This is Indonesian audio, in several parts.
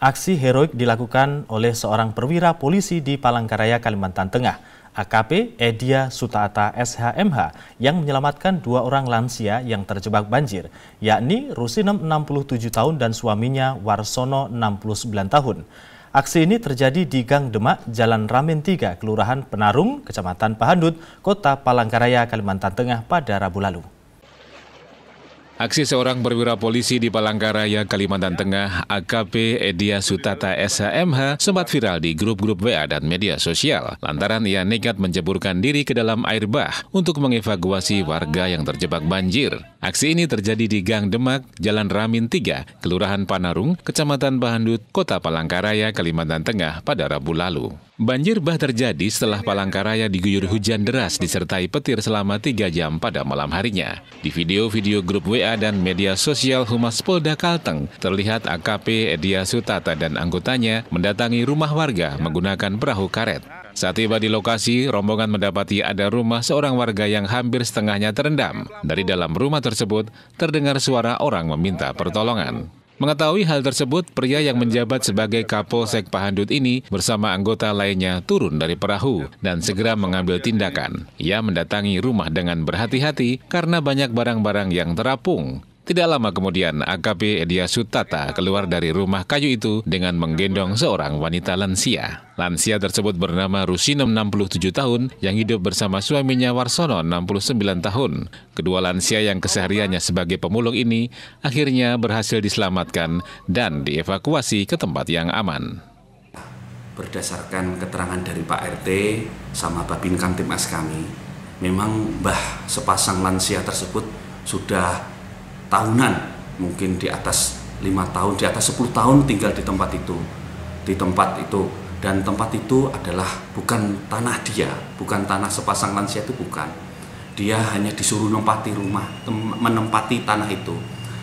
Aksi heroik dilakukan oleh seorang perwira polisi di Palangkaraya, Kalimantan Tengah, AKP Edia Sutaata SHMH yang menyelamatkan dua orang lansia yang terjebak banjir, yakni Rusinem 67 tahun dan suaminya Warsono 69 tahun. Aksi ini terjadi di Gang Demak, Jalan Ramen 3, Kelurahan Penarung, Kecamatan Pahandut, Kota Palangkaraya, Kalimantan Tengah pada Rabu lalu. Aksi seorang perwira polisi di Palangkaraya, Kalimantan Tengah, AKP Edia Sutata SHMH sempat viral di grup-grup WA dan media sosial lantaran ia nekat menceburkan diri ke dalam air bah untuk mengevakuasi warga yang terjebak banjir. Aksi ini terjadi di Gang Demak, Jalan Ramin 3, Kelurahan Panarung, Kecamatan Bahandut, Kota Palangkaraya, Kalimantan Tengah pada Rabu lalu. Banjir bah terjadi setelah Palangkaraya diguyur hujan deras disertai petir selama tiga jam pada malam harinya. Di video-video grup WA dan media sosial Humas Polda Kalteng, terlihat AKP Edia Sutata dan anggotanya mendatangi rumah warga menggunakan perahu karet. Saat tiba di lokasi, rombongan mendapati ada rumah seorang warga yang hampir setengahnya terendam. Dari dalam rumah tersebut, terdengar suara orang meminta pertolongan. Mengetahui hal tersebut, pria yang menjabat sebagai Kapolsek Pahandut ini bersama anggota lainnya turun dari perahu dan segera mengambil tindakan. Ia mendatangi rumah dengan berhati-hati karena banyak barang-barang yang terapung tidak lama kemudian, AKP Edia Sutata keluar dari rumah kayu itu dengan menggendong seorang wanita lansia. Lansia tersebut bernama Rusinem 67 tahun yang hidup bersama suaminya Warsono 69 tahun. Kedua lansia yang kesehariannya sebagai pemulung ini akhirnya berhasil diselamatkan dan dievakuasi ke tempat yang aman. Berdasarkan keterangan dari Pak RT sama Babin Kamtibmas kami, memang Mbah sepasang lansia tersebut sudah tahunan mungkin di atas lima tahun di atas 10 tahun tinggal di tempat itu di tempat itu dan tempat itu adalah bukan tanah dia bukan tanah sepasang lansia itu bukan dia hanya disuruh menempati rumah menempati tanah itu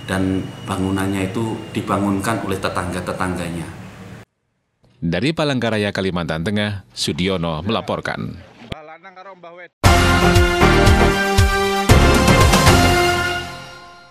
dan bangunannya itu dibangunkan oleh tetangga-tetangganya dari Palangkaraya Kalimantan Tengah Sudiono melaporkan